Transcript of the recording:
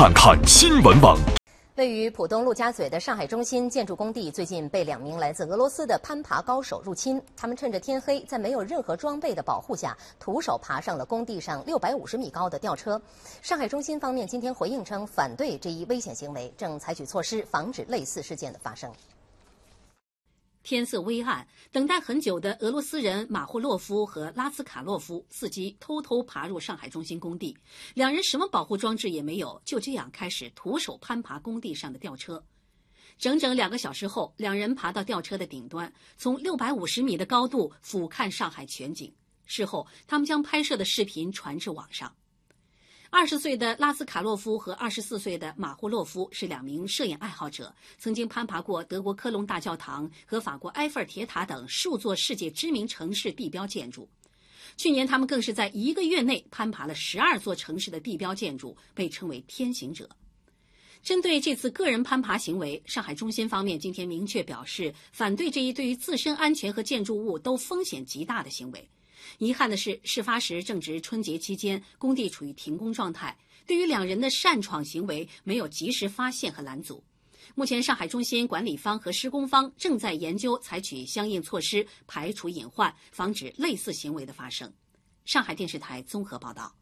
看看新闻网。位于浦东陆家嘴的上海中心建筑工地最近被两名来自俄罗斯的攀爬高手入侵。他们趁着天黑，在没有任何装备的保护下，徒手爬上了工地上六百五十米高的吊车。上海中心方面今天回应称，反对这一危险行为，正采取措施防止类似事件的发生。天色微暗，等待很久的俄罗斯人马霍洛夫和拉斯卡洛夫伺机偷偷爬入上海中心工地。两人什么保护装置也没有，就这样开始徒手攀爬工地上的吊车。整整两个小时后，两人爬到吊车的顶端，从六百五十米的高度俯瞰上海全景。事后，他们将拍摄的视频传至网上。二十岁的拉斯卡洛夫和二十四岁的马霍洛夫是两名摄影爱好者，曾经攀爬过德国科隆大教堂和法国埃菲尔铁塔等数座世界知名城市地标建筑。去年，他们更是在一个月内攀爬了十二座城市的地标建筑，被称为“天行者”。针对这次个人攀爬行为，上海中心方面今天明确表示，反对这一对于自身安全和建筑物都风险极大的行为。遗憾的是，事发时正值春节期间，工地处于停工状态，对于两人的擅闯行为没有及时发现和拦阻。目前，上海中心管理方和施工方正在研究采取相应措施，排除隐患，防止类似行为的发生。上海电视台综合报道。